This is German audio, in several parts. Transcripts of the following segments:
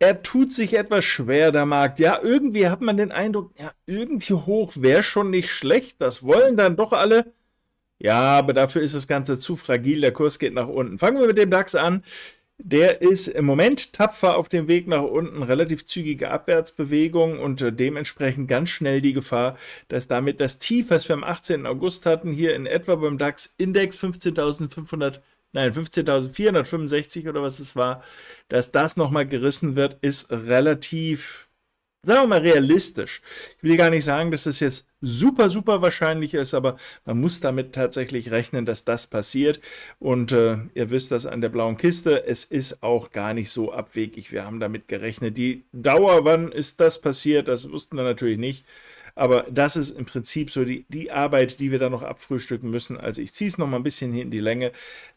er tut sich etwas schwer, der Markt. Ja, irgendwie hat man den Eindruck, ja, irgendwie hoch wäre schon nicht schlecht. Das wollen dann doch alle. Ja, aber dafür ist das Ganze zu fragil. Der Kurs geht nach unten. Fangen wir mit dem DAX an. Der ist im Moment tapfer auf dem Weg nach unten, relativ zügige Abwärtsbewegung und äh, dementsprechend ganz schnell die Gefahr, dass damit das Tief, was wir am 18. August hatten, hier in etwa beim DAX Index 15.500 nein, 15.465 oder was es war, dass das nochmal gerissen wird, ist relativ, sagen wir mal, realistisch. Ich will gar nicht sagen, dass das jetzt super, super wahrscheinlich ist, aber man muss damit tatsächlich rechnen, dass das passiert. Und äh, ihr wisst das an der blauen Kiste, es ist auch gar nicht so abwegig. Wir haben damit gerechnet. Die Dauer, wann ist das passiert, das wussten wir natürlich nicht. Aber das ist im Prinzip so die, die Arbeit, die wir da noch abfrühstücken müssen. Also ich ziehe es noch mal ein bisschen hier in die Länge.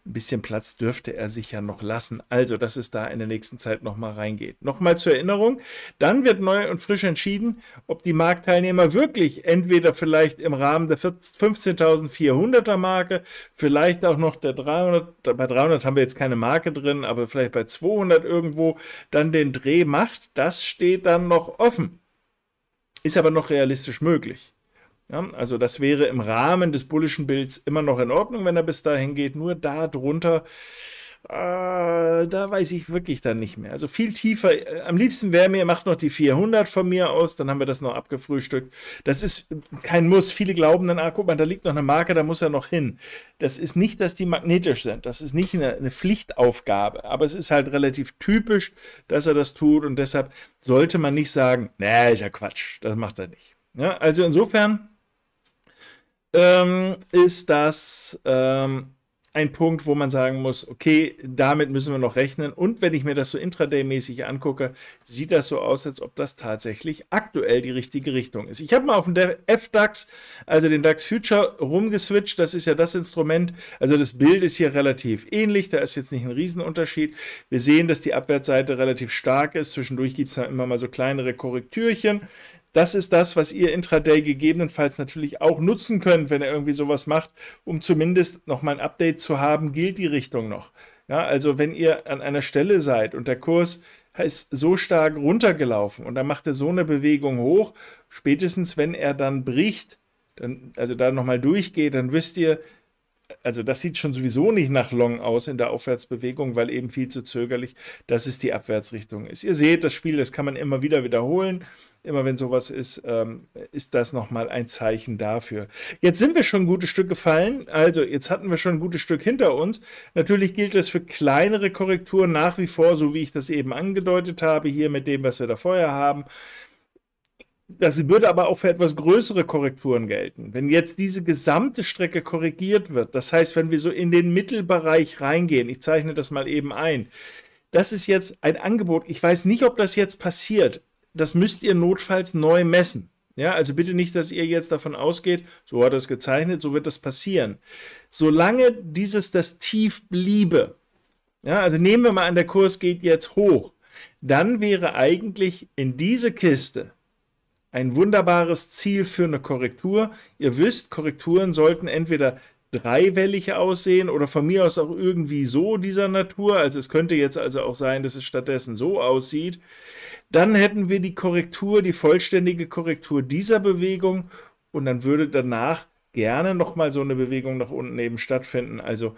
Ein bisschen Platz dürfte er sich ja noch lassen. Also, dass es da in der nächsten Zeit noch mal reingeht. Noch mal zur Erinnerung, dann wird neu und frisch entschieden, ob die Marktteilnehmer wirklich entweder vielleicht im Rahmen der 15.400er Marke, vielleicht auch noch der 300, bei 300 haben wir jetzt keine Marke drin, aber vielleicht bei 200 irgendwo, dann den Dreh macht. Das steht dann noch offen. Ist aber noch realistisch möglich. Ja, also das wäre im Rahmen des bullischen Bilds immer noch in Ordnung, wenn er bis dahin geht. Nur darunter äh, da weiß ich wirklich dann nicht mehr. Also viel tiefer. Äh, am liebsten wäre mir, macht noch die 400 von mir aus, dann haben wir das noch abgefrühstückt. Das ist äh, kein Muss. Viele glauben dann, ah, guck mal, da liegt noch eine Marke, da muss er noch hin. Das ist nicht, dass die magnetisch sind. Das ist nicht eine, eine Pflichtaufgabe. Aber es ist halt relativ typisch, dass er das tut und deshalb sollte man nicht sagen, na, ist ja Quatsch, das macht er nicht. Ja, also insofern ähm, ist das ähm, ein Punkt, wo man sagen muss, okay, damit müssen wir noch rechnen. Und wenn ich mir das so intraday-mäßig angucke, sieht das so aus, als ob das tatsächlich aktuell die richtige Richtung ist. Ich habe mal auf den FDAX, also den DAX Future, rumgeswitcht. Das ist ja das Instrument. Also das Bild ist hier relativ ähnlich. Da ist jetzt nicht ein Riesenunterschied. Wir sehen, dass die Abwärtsseite relativ stark ist. Zwischendurch gibt es immer mal so kleinere Korrektürchen. Das ist das, was ihr intraday gegebenenfalls natürlich auch nutzen könnt, wenn ihr irgendwie sowas macht, um zumindest nochmal ein Update zu haben, gilt die Richtung noch. Ja, also wenn ihr an einer Stelle seid und der Kurs ist so stark runtergelaufen und dann macht er so eine Bewegung hoch, spätestens wenn er dann bricht, dann, also da nochmal durchgeht, dann wisst ihr, also das sieht schon sowieso nicht nach Long aus in der Aufwärtsbewegung, weil eben viel zu zögerlich, dass es die Abwärtsrichtung ist. Ihr seht, das Spiel, das kann man immer wieder wiederholen. Immer wenn sowas ist, ähm, ist das nochmal ein Zeichen dafür. Jetzt sind wir schon ein gutes Stück gefallen. Also jetzt hatten wir schon ein gutes Stück hinter uns. Natürlich gilt das für kleinere Korrekturen nach wie vor, so wie ich das eben angedeutet habe, hier mit dem, was wir da vorher haben. Das würde aber auch für etwas größere Korrekturen gelten. Wenn jetzt diese gesamte Strecke korrigiert wird, das heißt, wenn wir so in den Mittelbereich reingehen, ich zeichne das mal eben ein, das ist jetzt ein Angebot. Ich weiß nicht, ob das jetzt passiert. Das müsst ihr notfalls neu messen. Ja, also bitte nicht, dass ihr jetzt davon ausgeht, so hat das gezeichnet, so wird das passieren. Solange dieses das Tief bliebe, ja, also nehmen wir mal an, der Kurs geht jetzt hoch, dann wäre eigentlich in diese Kiste ein wunderbares Ziel für eine Korrektur. Ihr wisst, Korrekturen sollten entweder dreiwellig aussehen oder von mir aus auch irgendwie so dieser Natur. Also es könnte jetzt also auch sein, dass es stattdessen so aussieht. Dann hätten wir die Korrektur, die vollständige Korrektur dieser Bewegung und dann würde danach gerne nochmal so eine Bewegung nach unten eben stattfinden. Also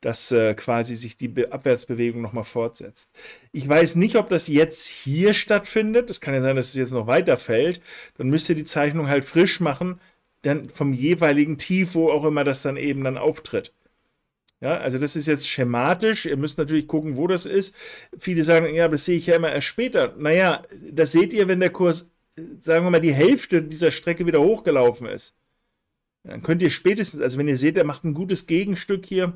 dass äh, quasi sich die Be Abwärtsbewegung nochmal fortsetzt. Ich weiß nicht, ob das jetzt hier stattfindet. Es kann ja sein, dass es jetzt noch weiterfällt. Dann müsst ihr die Zeichnung halt frisch machen, dann vom jeweiligen Tief, wo auch immer das dann eben dann auftritt. Ja, also das ist jetzt schematisch. Ihr müsst natürlich gucken, wo das ist. Viele sagen, ja, das sehe ich ja immer erst später. Naja, das seht ihr, wenn der Kurs, äh, sagen wir mal, die Hälfte dieser Strecke wieder hochgelaufen ist. Dann könnt ihr spätestens, also wenn ihr seht, er macht ein gutes Gegenstück hier,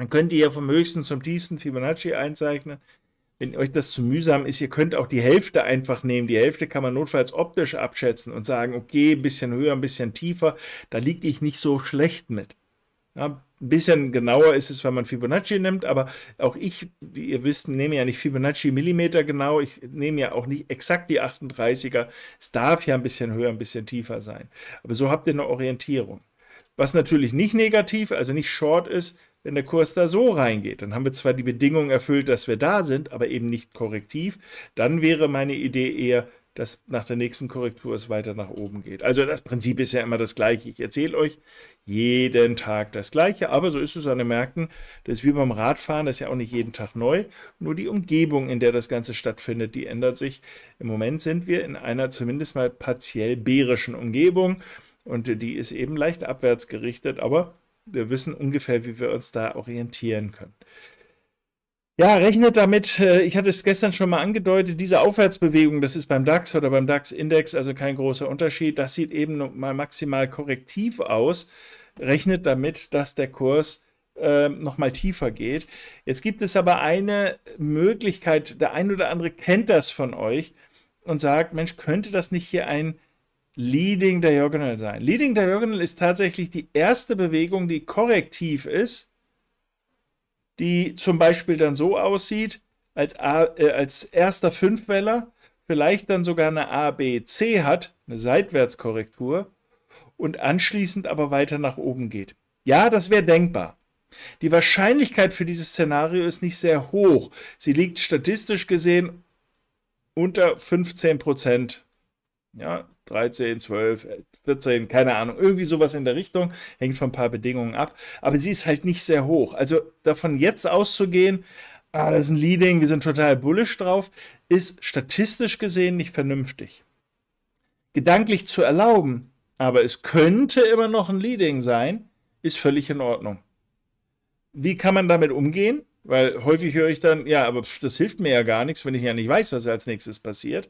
dann könnt ihr ja vom höchsten zum tiefsten Fibonacci einzeichnen. Wenn euch das zu mühsam ist, ihr könnt auch die Hälfte einfach nehmen. Die Hälfte kann man notfalls optisch abschätzen und sagen, okay, ein bisschen höher, ein bisschen tiefer, da liege ich nicht so schlecht mit. Ja, ein bisschen genauer ist es, wenn man Fibonacci nimmt, aber auch ich, wie ihr wisst, nehme ja nicht Fibonacci Millimeter genau, ich nehme ja auch nicht exakt die 38er. Es darf ja ein bisschen höher, ein bisschen tiefer sein. Aber so habt ihr eine Orientierung. Was natürlich nicht negativ, also nicht short ist, wenn der Kurs da so reingeht. Dann haben wir zwar die Bedingung erfüllt, dass wir da sind, aber eben nicht korrektiv. Dann wäre meine Idee eher, dass nach der nächsten Korrektur es weiter nach oben geht. Also das Prinzip ist ja immer das gleiche. Ich erzähle euch jeden Tag das gleiche, aber so ist es an den Märkten. Das ist wie beim Radfahren, das ist ja auch nicht jeden Tag neu. Nur die Umgebung, in der das Ganze stattfindet, die ändert sich. Im Moment sind wir in einer zumindest mal partiell bärischen Umgebung und die ist eben leicht abwärts gerichtet, aber wir wissen ungefähr, wie wir uns da orientieren können. Ja, rechnet damit, äh, ich hatte es gestern schon mal angedeutet, diese Aufwärtsbewegung, das ist beim DAX oder beim DAX-Index also kein großer Unterschied, das sieht eben mal maximal korrektiv aus. Rechnet damit, dass der Kurs äh, nochmal tiefer geht. Jetzt gibt es aber eine Möglichkeit, der ein oder andere kennt das von euch und sagt, Mensch, könnte das nicht hier ein Leading Diagonal sein. Leading Diagonal ist tatsächlich die erste Bewegung, die korrektiv ist, die zum Beispiel dann so aussieht, als, A, äh, als erster Fünfweller vielleicht dann sogar eine ABC hat, eine Seitwärtskorrektur, und anschließend aber weiter nach oben geht. Ja, das wäre denkbar. Die Wahrscheinlichkeit für dieses Szenario ist nicht sehr hoch. Sie liegt statistisch gesehen unter 15 Prozent ja, 13, 12, 14, keine Ahnung, irgendwie sowas in der Richtung, hängt von ein paar Bedingungen ab. Aber sie ist halt nicht sehr hoch. Also davon jetzt auszugehen, ah, das ist ein Leading, wir sind total bullish drauf, ist statistisch gesehen nicht vernünftig. Gedanklich zu erlauben, aber es könnte immer noch ein Leading sein, ist völlig in Ordnung. Wie kann man damit umgehen? Weil häufig höre ich dann, ja, aber das hilft mir ja gar nichts, wenn ich ja nicht weiß, was als nächstes passiert.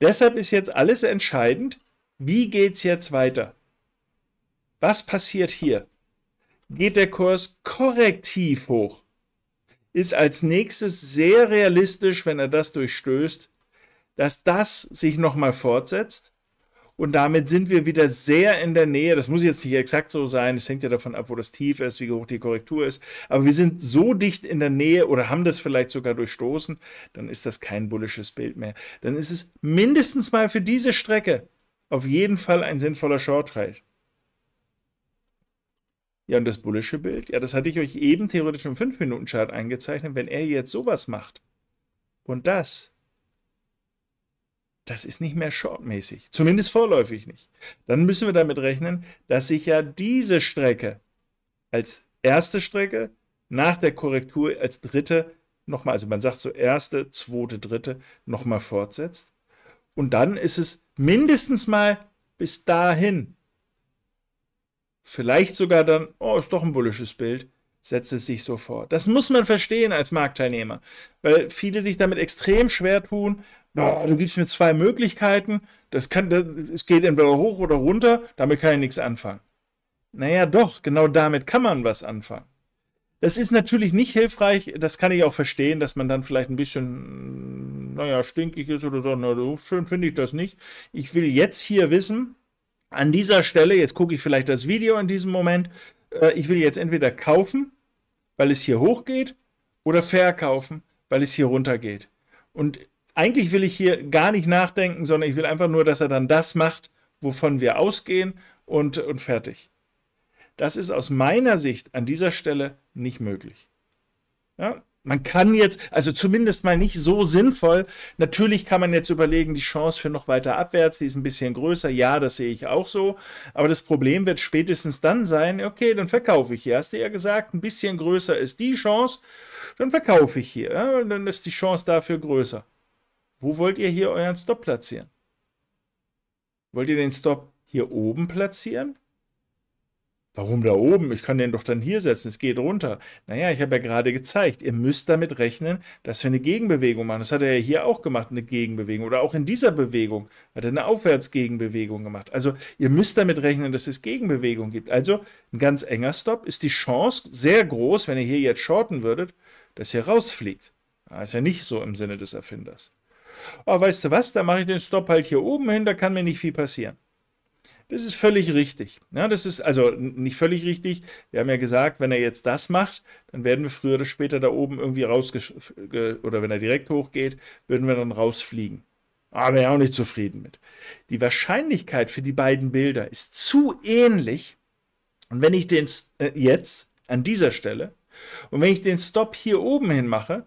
Deshalb ist jetzt alles entscheidend. Wie geht es jetzt weiter? Was passiert hier? Geht der Kurs korrektiv hoch? Ist als nächstes sehr realistisch, wenn er das durchstößt, dass das sich nochmal fortsetzt? Und damit sind wir wieder sehr in der Nähe. Das muss jetzt nicht exakt so sein. Es hängt ja davon ab, wo das Tief ist, wie hoch die Korrektur ist. Aber wir sind so dicht in der Nähe oder haben das vielleicht sogar durchstoßen. Dann ist das kein bullisches Bild mehr. Dann ist es mindestens mal für diese Strecke auf jeden Fall ein sinnvoller Short -Ride. Ja, und das bullische Bild, ja, das hatte ich euch eben theoretisch im 5-Minuten-Chart eingezeichnet. Wenn er jetzt sowas macht und das, das ist nicht mehr shortmäßig, zumindest vorläufig nicht. Dann müssen wir damit rechnen, dass sich ja diese Strecke als erste Strecke nach der Korrektur als dritte nochmal, also man sagt so erste, zweite, dritte, nochmal fortsetzt. Und dann ist es mindestens mal bis dahin. Vielleicht sogar dann, oh, ist doch ein bullisches Bild, setzt es sich so fort. Das muss man verstehen als Marktteilnehmer, weil viele sich damit extrem schwer tun. Boah, du gibst mir zwei Möglichkeiten, das kann, das, es geht entweder hoch oder runter, damit kann ich nichts anfangen. Naja, doch, genau damit kann man was anfangen. Das ist natürlich nicht hilfreich, das kann ich auch verstehen, dass man dann vielleicht ein bisschen, hm, naja, stinkig ist oder so, na, so schön finde ich das nicht. Ich will jetzt hier wissen, an dieser Stelle, jetzt gucke ich vielleicht das Video in diesem Moment, äh, ich will jetzt entweder kaufen weil es hier hoch geht, oder verkaufen, weil es hier runter geht. Und eigentlich will ich hier gar nicht nachdenken, sondern ich will einfach nur, dass er dann das macht, wovon wir ausgehen und, und fertig. Das ist aus meiner Sicht an dieser Stelle nicht möglich. Ja? man kann jetzt, also zumindest mal nicht so sinnvoll. Natürlich kann man jetzt überlegen, die Chance für noch weiter abwärts, die ist ein bisschen größer. Ja, das sehe ich auch so. Aber das Problem wird spätestens dann sein, okay, dann verkaufe ich hier. Hast du ja gesagt, ein bisschen größer ist die Chance, dann verkaufe ich hier. Ja, dann ist die Chance dafür größer. Wo wollt ihr hier euren Stop platzieren? Wollt ihr den Stop hier oben platzieren? Warum da oben? Ich kann den doch dann hier setzen. Es geht runter. Naja, ich habe ja gerade gezeigt, ihr müsst damit rechnen, dass wir eine Gegenbewegung machen. Das hat er ja hier auch gemacht, eine Gegenbewegung. Oder auch in dieser Bewegung hat er eine Aufwärtsgegenbewegung gemacht. Also ihr müsst damit rechnen, dass es Gegenbewegung gibt. Also ein ganz enger Stop ist die Chance sehr groß, wenn ihr hier jetzt shorten würdet, dass ihr rausfliegt. Das ist ja nicht so im Sinne des Erfinders. Oh, weißt du was, da mache ich den Stop halt hier oben hin, da kann mir nicht viel passieren. Das ist völlig richtig. Ja, das ist also nicht völlig richtig. Wir haben ja gesagt, wenn er jetzt das macht, dann werden wir früher oder später da oben irgendwie raus oder wenn er direkt hochgeht, würden wir dann rausfliegen. Aber ah, ja auch nicht zufrieden mit. Die Wahrscheinlichkeit für die beiden Bilder ist zu ähnlich. Und wenn ich den äh, jetzt an dieser Stelle und wenn ich den Stop hier oben hin mache,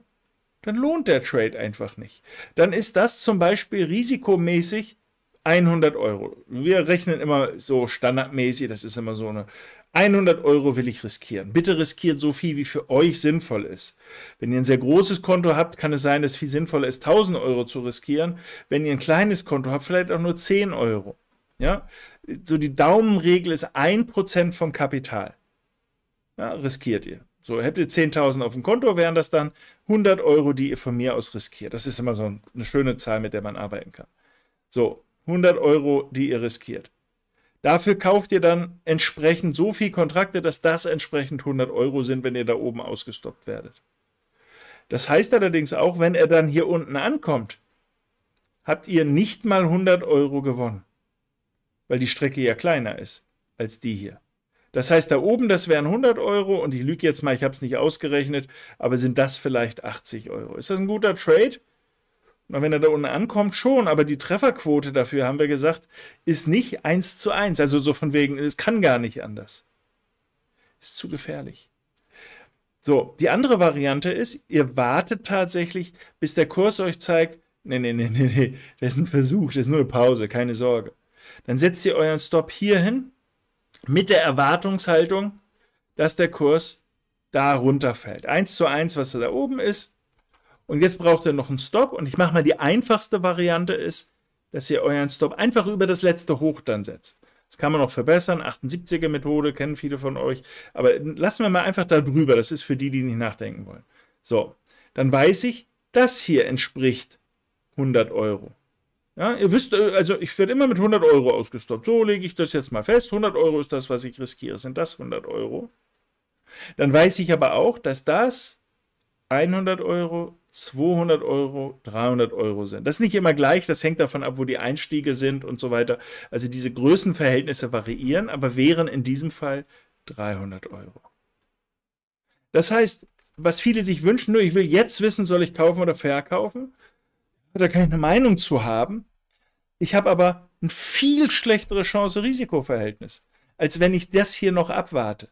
dann lohnt der Trade einfach nicht. Dann ist das zum Beispiel risikomäßig 100 Euro. Wir rechnen immer so standardmäßig, das ist immer so eine 100 Euro will ich riskieren. Bitte riskiert so viel, wie für euch sinnvoll ist. Wenn ihr ein sehr großes Konto habt, kann es sein, dass viel sinnvoller ist, 1000 Euro zu riskieren. Wenn ihr ein kleines Konto habt, vielleicht auch nur 10 Euro. Ja? So die Daumenregel ist 1% vom Kapital. Ja, riskiert ihr. So, hättet ihr 10.000 auf dem Konto, wären das dann 100 Euro, die ihr von mir aus riskiert. Das ist immer so eine schöne Zahl, mit der man arbeiten kann. So, 100 Euro, die ihr riskiert. Dafür kauft ihr dann entsprechend so viel Kontrakte, dass das entsprechend 100 Euro sind, wenn ihr da oben ausgestoppt werdet. Das heißt allerdings auch, wenn er dann hier unten ankommt, habt ihr nicht mal 100 Euro gewonnen, weil die Strecke ja kleiner ist als die hier. Das heißt, da oben, das wären 100 Euro und ich lüge jetzt mal, ich habe es nicht ausgerechnet, aber sind das vielleicht 80 Euro. Ist das ein guter Trade? wenn er da unten ankommt, schon, aber die Trefferquote dafür, haben wir gesagt, ist nicht 1 zu 1. Also so von wegen, es kann gar nicht anders. Ist zu gefährlich. So, die andere Variante ist, ihr wartet tatsächlich, bis der Kurs euch zeigt, nee, nee, nee, nee, nee, das ist ein Versuch, das ist nur eine Pause, keine Sorge. Dann setzt ihr euren Stop hier hin mit der Erwartungshaltung, dass der Kurs da runterfällt. 1 zu 1, was da oben ist, und jetzt braucht ihr noch einen Stop. Und ich mache mal die einfachste Variante ist, dass ihr euren Stop einfach über das letzte Hoch dann setzt. Das kann man noch verbessern. 78er Methode kennen viele von euch. Aber lassen wir mal einfach da drüber. Das ist für die, die nicht nachdenken wollen. So, dann weiß ich, das hier entspricht 100 Euro. Ja, ihr wisst, äh, also ich werde immer mit 100 Euro ausgestoppt. So lege ich das jetzt mal fest. 100 Euro ist das, was ich riskiere. Sind das 100 Euro? Dann weiß ich aber auch, dass das 100 Euro, 200 Euro, 300 Euro sind. Das ist nicht immer gleich, das hängt davon ab, wo die Einstiege sind und so weiter. Also diese Größenverhältnisse variieren, aber wären in diesem Fall 300 Euro. Das heißt, was viele sich wünschen, nur ich will jetzt wissen, soll ich kaufen oder verkaufen? Da kann ich eine Meinung zu haben. Ich habe aber ein viel schlechtere chance risikoverhältnis als wenn ich das hier noch abwarte.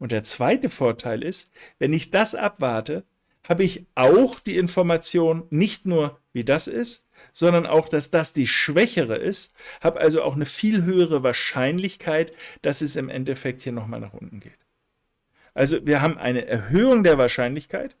Und der zweite Vorteil ist, wenn ich das abwarte, habe ich auch die Information, nicht nur wie das ist, sondern auch, dass das die schwächere ist, habe also auch eine viel höhere Wahrscheinlichkeit, dass es im Endeffekt hier nochmal nach unten geht. Also wir haben eine Erhöhung der Wahrscheinlichkeit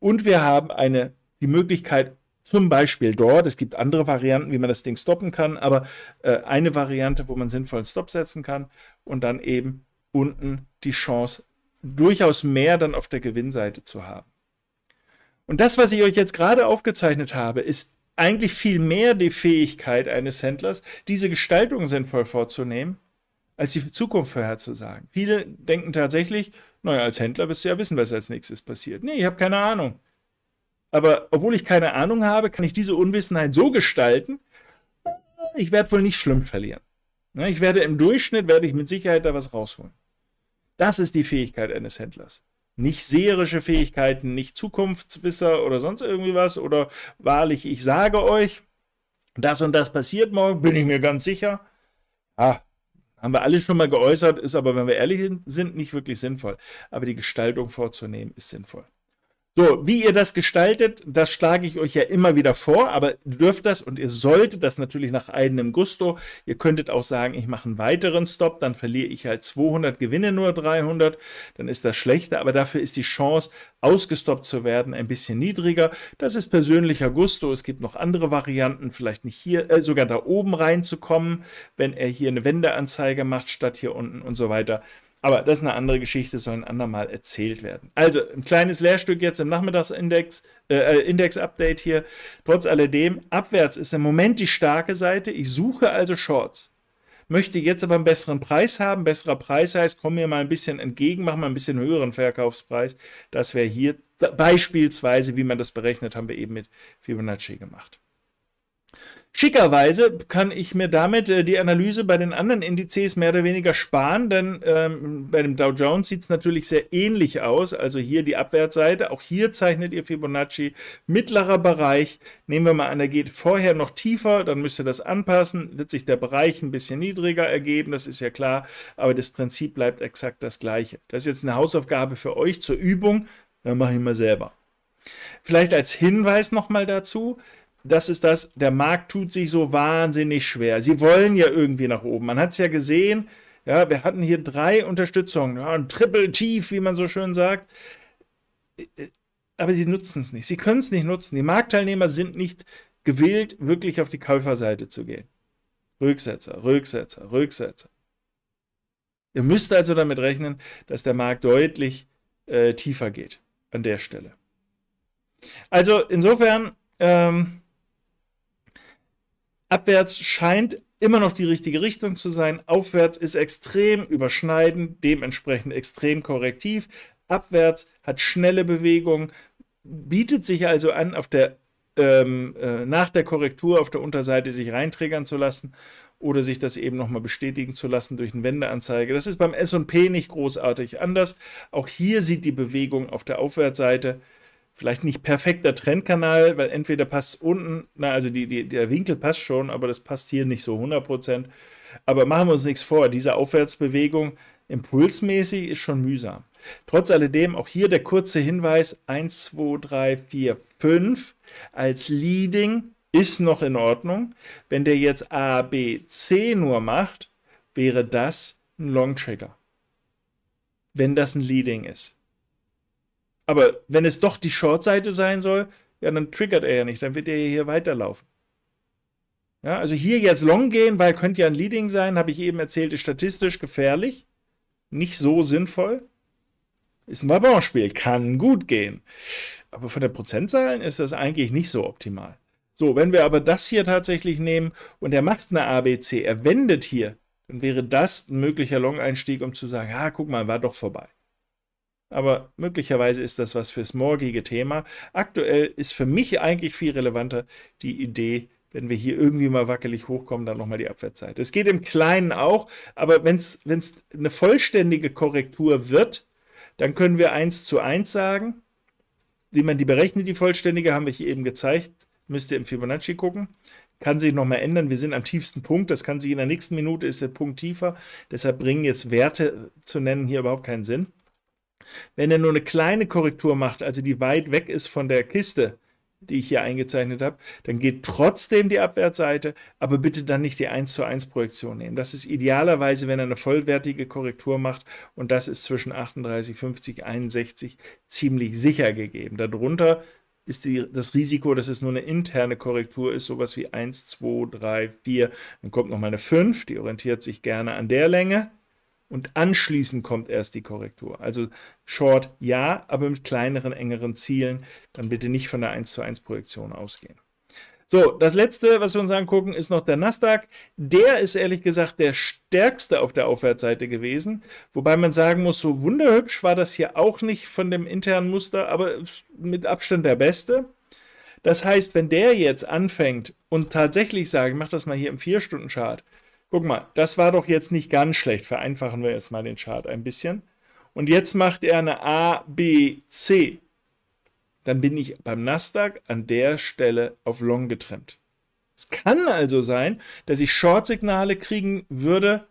und wir haben eine, die Möglichkeit, zum Beispiel dort, es gibt andere Varianten, wie man das Ding stoppen kann, aber äh, eine Variante, wo man sinnvollen Stop setzen kann und dann eben unten die Chance, durchaus mehr dann auf der Gewinnseite zu haben. Und das, was ich euch jetzt gerade aufgezeichnet habe, ist eigentlich viel mehr die Fähigkeit eines Händlers, diese Gestaltung sinnvoll vorzunehmen, als die Zukunft vorherzusagen. Viele denken tatsächlich, naja, als Händler wirst du ja wissen, was als nächstes passiert. Nee, ich habe keine Ahnung. Aber obwohl ich keine Ahnung habe, kann ich diese Unwissenheit so gestalten, ich werde wohl nicht schlimm verlieren. Ne, ich werde im Durchschnitt, werde ich mit Sicherheit da was rausholen. Das ist die Fähigkeit eines Händlers nicht seherische Fähigkeiten, nicht Zukunftswisser oder sonst irgendwie was oder wahrlich, ich sage euch, das und das passiert morgen, bin ich mir ganz sicher. Ah, haben wir alles schon mal geäußert, ist aber, wenn wir ehrlich sind, nicht wirklich sinnvoll. Aber die Gestaltung vorzunehmen, ist sinnvoll. So, wie ihr das gestaltet, das schlage ich euch ja immer wieder vor, aber ihr dürft das und ihr solltet das natürlich nach eigenem Gusto. Ihr könntet auch sagen, ich mache einen weiteren Stop, dann verliere ich halt 200, gewinne nur 300, dann ist das schlechter, aber dafür ist die Chance, ausgestoppt zu werden, ein bisschen niedriger. Das ist persönlicher Gusto. Es gibt noch andere Varianten, vielleicht nicht hier, äh, sogar da oben reinzukommen, wenn er hier eine Wendeanzeige macht, statt hier unten und so weiter. Aber das ist eine andere Geschichte, soll ein andermal erzählt werden. Also ein kleines Lehrstück jetzt im Nachmittagsindex, äh, äh, Index-Update hier. Trotz alledem, abwärts ist im Moment die starke Seite. Ich suche also Shorts. Möchte jetzt aber einen besseren Preis haben. Besserer Preis heißt, komm mir mal ein bisschen entgegen, mach mal ein bisschen höheren Verkaufspreis. Das wäre hier beispielsweise, wie man das berechnet, haben wir eben mit Fibonacci gemacht. Schickerweise kann ich mir damit äh, die Analyse bei den anderen Indizes mehr oder weniger sparen, denn ähm, bei dem Dow Jones sieht es natürlich sehr ähnlich aus. Also hier die Abwärtsseite, auch hier zeichnet ihr Fibonacci mittlerer Bereich. Nehmen wir mal an, er geht vorher noch tiefer, dann müsst ihr das anpassen, wird sich der Bereich ein bisschen niedriger ergeben, das ist ja klar, aber das Prinzip bleibt exakt das gleiche. Das ist jetzt eine Hausaufgabe für euch zur Übung, dann mache ich mal selber. Vielleicht als Hinweis nochmal dazu, das ist das, der Markt tut sich so wahnsinnig schwer. Sie wollen ja irgendwie nach oben. Man hat es ja gesehen, ja, wir hatten hier drei Unterstützungen, ja, ein Triple Tief, wie man so schön sagt. Äh, äh, aber sie nutzen es nicht. Sie können es nicht nutzen. Die Marktteilnehmer sind nicht gewillt, wirklich auf die Käuferseite zu gehen. Rücksetzer, Rücksetzer, Rücksetzer. Ihr müsst also damit rechnen, dass der Markt deutlich äh, tiefer geht an der Stelle. Also insofern ähm, Abwärts scheint immer noch die richtige Richtung zu sein. Aufwärts ist extrem überschneidend, dementsprechend extrem korrektiv. Abwärts hat schnelle Bewegung, bietet sich also an, auf der, ähm, äh, nach der Korrektur auf der Unterseite sich reinträgern zu lassen oder sich das eben nochmal bestätigen zu lassen durch eine Wendeanzeige. Das ist beim SP nicht großartig anders. Auch hier sieht die Bewegung auf der Aufwärtsseite vielleicht nicht perfekter Trendkanal, weil entweder passt unten, na, also die, die, der Winkel passt schon, aber das passt hier nicht so 100%. Aber machen wir uns nichts vor, diese Aufwärtsbewegung impulsmäßig ist schon mühsam. Trotz alledem, auch hier der kurze Hinweis, 1, 2, 3, 4, 5 als Leading ist noch in Ordnung. Wenn der jetzt A, B, C nur macht, wäre das ein Long Trigger. Wenn das ein Leading ist. Aber wenn es doch die Short-Seite sein soll, ja, dann triggert er ja nicht, dann wird er hier weiterlaufen. Ja, also hier jetzt long gehen, weil könnte ja ein Leading sein, habe ich eben erzählt, ist statistisch gefährlich, nicht so sinnvoll. Ist ein Balance-Spiel, kann gut gehen. Aber von der Prozentzahlen ist das eigentlich nicht so optimal. So, wenn wir aber das hier tatsächlich nehmen und er macht eine ABC, er wendet hier, dann wäre das ein möglicher Long-Einstieg, um zu sagen, ah, guck mal, war doch vorbei aber möglicherweise ist das was fürs morgige Thema. Aktuell ist für mich eigentlich viel relevanter die Idee, wenn wir hier irgendwie mal wackelig hochkommen, dann nochmal die Abwärtszeit. Es geht im Kleinen auch, aber wenn es eine vollständige Korrektur wird, dann können wir 1 zu 1 sagen. Wie man die berechnet, die vollständige, haben wir hier eben gezeigt. Müsst ihr im Fibonacci gucken. Kann sich nochmal ändern. Wir sind am tiefsten Punkt. Das kann sich in der nächsten Minute, ist der Punkt tiefer. Deshalb bringen jetzt Werte zu nennen hier überhaupt keinen Sinn. Wenn er nur eine kleine Korrektur macht, also die weit weg ist von der Kiste, die ich hier eingezeichnet habe, dann geht trotzdem die Abwärtsseite, aber bitte dann nicht die 1 zu 1 Projektion nehmen. Das ist idealerweise, wenn er eine vollwertige Korrektur macht und das ist zwischen 38, 50, 61 ziemlich sicher gegeben. Darunter ist die, das Risiko, dass es nur eine interne Korrektur ist, sowas wie 1, 2, 3, 4, dann kommt nochmal eine 5, die orientiert sich gerne an der Länge und anschließend kommt erst die Korrektur. Also Short ja, aber mit kleineren, engeren Zielen. Dann bitte nicht von der 1 zu 1 Projektion ausgehen. So, das letzte, was wir uns angucken, ist noch der Nasdaq. Der ist ehrlich gesagt der stärkste auf der Aufwärtsseite gewesen. Wobei man sagen muss, so wunderhübsch war das hier auch nicht von dem internen Muster, aber mit Abstand der beste. Das heißt, wenn der jetzt anfängt und tatsächlich sagt, ich mache das mal hier im 4-Stunden-Chart, Guck mal, das war doch jetzt nicht ganz schlecht. Vereinfachen wir jetzt mal den Chart ein bisschen. Und jetzt macht er eine A, B, C. Dann bin ich beim Nasdaq an der Stelle auf Long getrennt. Es kann also sein, dass ich Short-Signale kriegen würde,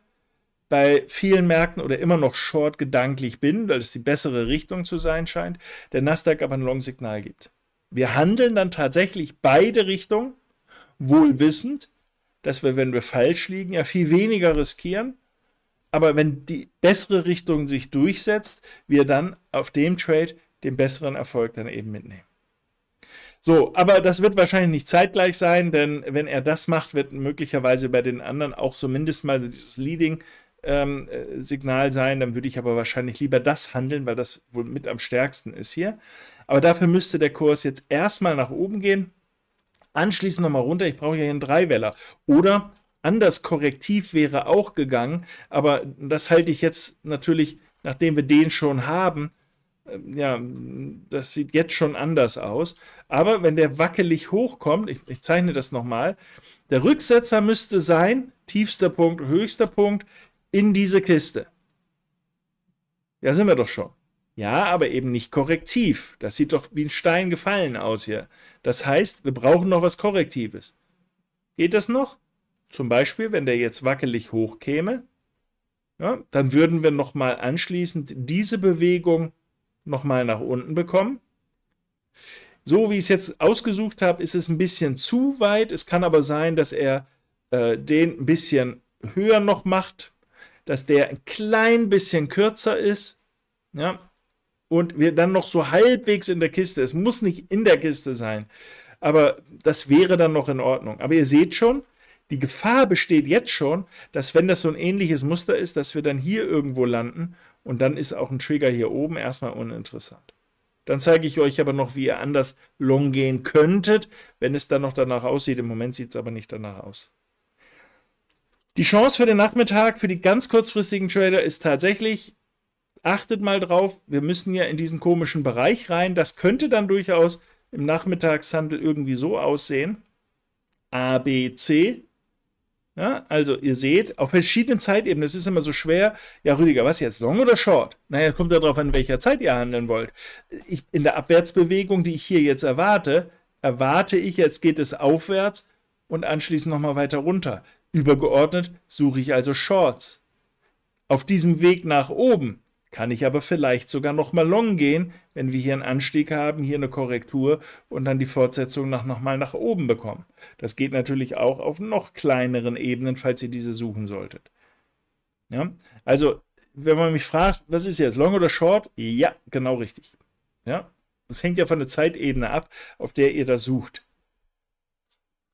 bei vielen Märkten oder immer noch Short gedanklich bin, weil es die bessere Richtung zu sein scheint, der Nasdaq aber ein Long-Signal gibt. Wir handeln dann tatsächlich beide Richtungen, wohl wissend, dass wir, wenn wir falsch liegen, ja viel weniger riskieren. Aber wenn die bessere Richtung sich durchsetzt, wir dann auf dem Trade den besseren Erfolg dann eben mitnehmen. So, aber das wird wahrscheinlich nicht zeitgleich sein, denn wenn er das macht, wird möglicherweise bei den anderen auch zumindest mal so dieses Leading ähm, äh, Signal sein. Dann würde ich aber wahrscheinlich lieber das handeln, weil das wohl mit am stärksten ist hier. Aber dafür müsste der Kurs jetzt erstmal nach oben gehen anschließend nochmal runter, ich brauche ja hier einen Dreiweller. Oder anders korrektiv wäre auch gegangen, aber das halte ich jetzt natürlich, nachdem wir den schon haben, ähm, ja, das sieht jetzt schon anders aus. Aber wenn der wackelig hochkommt, ich, ich zeichne das nochmal, der Rücksetzer müsste sein, tiefster Punkt, höchster Punkt, in diese Kiste. Ja, sind wir doch schon. Ja, aber eben nicht korrektiv. Das sieht doch wie ein Stein gefallen aus hier. Das heißt, wir brauchen noch was Korrektives. Geht das noch? Zum Beispiel, wenn der jetzt wackelig hochkäme, ja, dann würden wir nochmal anschließend diese Bewegung nochmal nach unten bekommen. So wie ich es jetzt ausgesucht habe, ist es ein bisschen zu weit. Es kann aber sein, dass er äh, den ein bisschen höher noch macht, dass der ein klein bisschen kürzer ist. Ja, und wir dann noch so halbwegs in der Kiste, es muss nicht in der Kiste sein, aber das wäre dann noch in Ordnung. Aber ihr seht schon, die Gefahr besteht jetzt schon, dass wenn das so ein ähnliches Muster ist, dass wir dann hier irgendwo landen und dann ist auch ein Trigger hier oben erstmal uninteressant. Dann zeige ich euch aber noch, wie ihr anders long gehen könntet, wenn es dann noch danach aussieht. Im Moment sieht es aber nicht danach aus. Die Chance für den Nachmittag für die ganz kurzfristigen Trader ist tatsächlich achtet mal drauf, wir müssen ja in diesen komischen Bereich rein. Das könnte dann durchaus im Nachmittagshandel irgendwie so aussehen. A, B, C. Ja, also ihr seht, auf verschiedenen Zeitebenen, es ist immer so schwer, ja Rüdiger, was jetzt, long oder short? Naja, es kommt ja darauf an, in welcher Zeit ihr handeln wollt. Ich, in der Abwärtsbewegung, die ich hier jetzt erwarte, erwarte ich, jetzt geht es aufwärts und anschließend nochmal weiter runter. Übergeordnet suche ich also Shorts. Auf diesem Weg nach oben kann ich aber vielleicht sogar nochmal long gehen, wenn wir hier einen Anstieg haben, hier eine Korrektur und dann die Fortsetzung noch, nochmal nach oben bekommen. Das geht natürlich auch auf noch kleineren Ebenen, falls ihr diese suchen solltet. Ja? Also, wenn man mich fragt, was ist jetzt, long oder short? Ja, genau richtig. Ja? Das hängt ja von der Zeitebene ab, auf der ihr das sucht.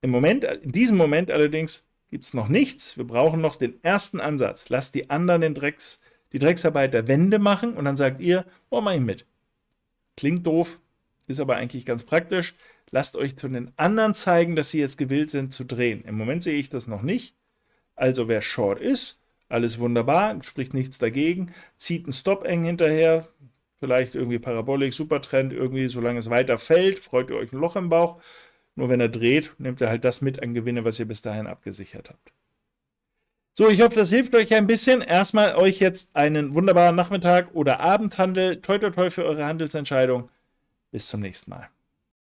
Im Moment, in diesem Moment allerdings gibt es noch nichts. Wir brauchen noch den ersten Ansatz. Lasst die anderen den Drecks die Drecksarbeiter Wände machen und dann sagt ihr, oh, mach ich mit. Klingt doof, ist aber eigentlich ganz praktisch. Lasst euch von den anderen zeigen, dass sie jetzt gewillt sind zu drehen. Im Moment sehe ich das noch nicht. Also wer short ist, alles wunderbar, spricht nichts dagegen, zieht einen Stop-Eng hinterher, vielleicht irgendwie Parabolik, Supertrend, irgendwie, solange es weiter fällt, freut ihr euch ein Loch im Bauch. Nur wenn er dreht, nehmt ihr halt das mit an Gewinne, was ihr bis dahin abgesichert habt. So, ich hoffe, das hilft euch ein bisschen. Erstmal euch jetzt einen wunderbaren Nachmittag oder Abendhandel. Toi, toi, toi für eure Handelsentscheidung. Bis zum nächsten Mal.